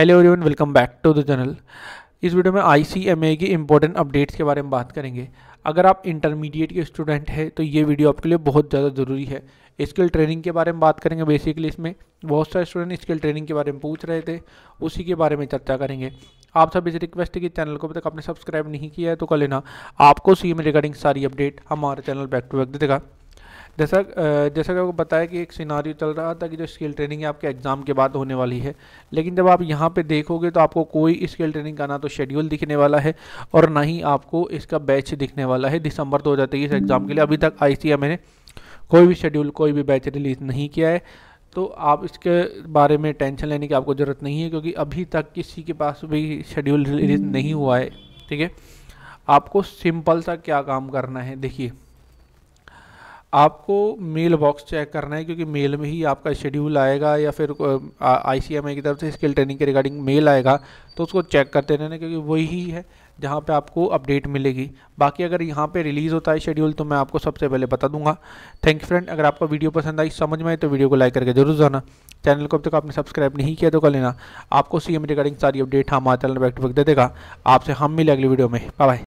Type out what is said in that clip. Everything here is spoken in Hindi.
hello everyone welcome back to the channel इस वीडियो में आई की इंपॉर्टेंट अपडेट्स के बारे में बात करेंगे अगर आप इंटरमीडिएट के स्टूडेंट हैं तो ये वीडियो आपके लिए बहुत ज़्यादा ज़रूरी है स्किल ट्रेनिंग के बारे में बात करेंगे बेसिकली इसमें बहुत सारे स्टूडेंट स्किल ट्रेनिंग के बारे में पूछ रहे थे उसी के बारे में चर्चा करेंगे आप सब इस रिक्वेस्ट है कि चैनल को अभी तक आपने सब्सक्राइब नहीं किया है तो कर लेना आपको सी रिगार्डिंग सारी अपडेट हमारे चैनल बैक टू बैक देगा जैसा जैसा कि आपको बताया कि एक सिनारी चल रहा था कि जो स्किल ट्रेनिंग है आपके एग्ज़ाम के बाद होने वाली है लेकिन जब आप यहाँ पे देखोगे तो आपको कोई स्किल ट्रेनिंग का ना तो शेड्यूल दिखने वाला है और ना ही आपको इसका बैच दिखने वाला है दिसंबर दो हज़ार तेईस एग्ज़ाम के लिए अभी तक आई सी ने कोई भी शेड्यूल कोई भी बैच रिलीज़ नहीं किया है तो आप इसके बारे में टेंशन लेने की आपको ज़रूरत नहीं है क्योंकि अभी तक किसी के पास भी शेड्यूल रिलीज नहीं हुआ है ठीक है आपको सिंपल सा क्या काम करना है देखिए आपको मेल बॉक्स चेक करना है क्योंकि मेल में ही आपका शेड्यूल आएगा या फिर आई की तरफ से स्किल ट्रेनिंग के रिगार्डिंग मेल आएगा तो उसको चेक करते रहना क्योंकि वही है जहाँ पे आपको अपडेट मिलेगी बाकी अगर यहाँ पे रिलीज़ होता है शेड्यूल तो मैं आपको सबसे पहले बता दूंगा थैंक यू फ्रेंड अगर आपको वीडियो पसंद आई समझ में आई तो वीडियो को लाइक करके जरूर जाना चैनल को अब तक आपने सब्सक्राइब नहीं किया तो कर लेना आपको सीएम रिगार्डिंग सारी अपडेट हमारे चैनल बैक टू बैक दे देगा आपसे हम मिले अगली वीडियो में बाय